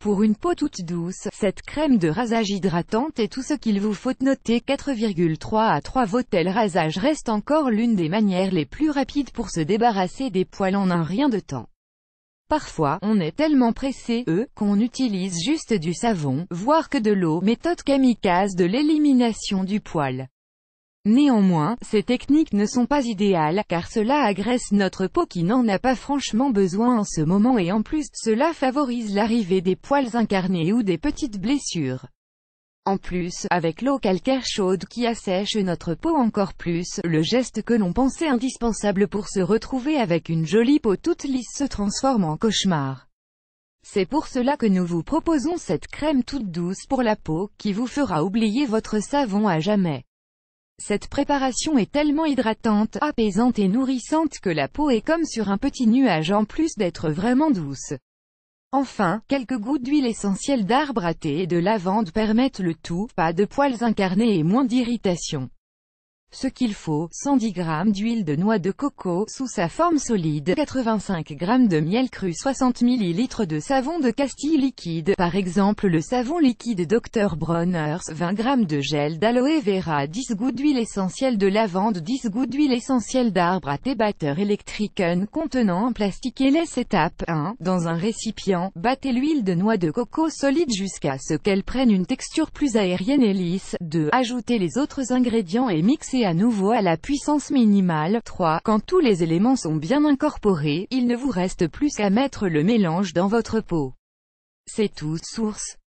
Pour une peau toute douce, cette crème de rasage hydratante est tout ce qu'il vous faut noter 4,3 à 3 vautels rasage reste encore l'une des manières les plus rapides pour se débarrasser des poils en un rien de temps. Parfois, on est tellement pressé, eux, qu'on utilise juste du savon, voire que de l'eau, méthode kamikaze de l'élimination du poil. Néanmoins, ces techniques ne sont pas idéales, car cela agresse notre peau qui n'en a pas franchement besoin en ce moment et en plus, cela favorise l'arrivée des poils incarnés ou des petites blessures. En plus, avec l'eau calcaire chaude qui assèche notre peau encore plus, le geste que l'on pensait indispensable pour se retrouver avec une jolie peau toute lisse se transforme en cauchemar. C'est pour cela que nous vous proposons cette crème toute douce pour la peau, qui vous fera oublier votre savon à jamais. Cette préparation est tellement hydratante, apaisante et nourrissante que la peau est comme sur un petit nuage en plus d'être vraiment douce. Enfin, quelques gouttes d'huile essentielle d'arbre à thé et de lavande permettent le tout, pas de poils incarnés et moins d'irritation. Ce qu'il faut, 110 g d'huile de noix de coco, sous sa forme solide, 85 g de miel cru, 60 ml de savon de Castille liquide, par exemple le savon liquide Dr Bronner's, 20 g de gel d'aloe vera, 10 gouttes d'huile essentielle de lavande, 10 gouttes d'huile essentielle d'arbre à thé batteur électrique un contenant en plastique et laisse étape 1, dans un récipient, battez l'huile de noix de coco solide jusqu'à ce qu'elle prenne une texture plus aérienne et lisse, 2, ajoutez les autres ingrédients et mixez à nouveau à la puissance minimale. 3. Quand tous les éléments sont bien incorporés, il ne vous reste plus qu'à mettre le mélange dans votre peau. C'est tout, source.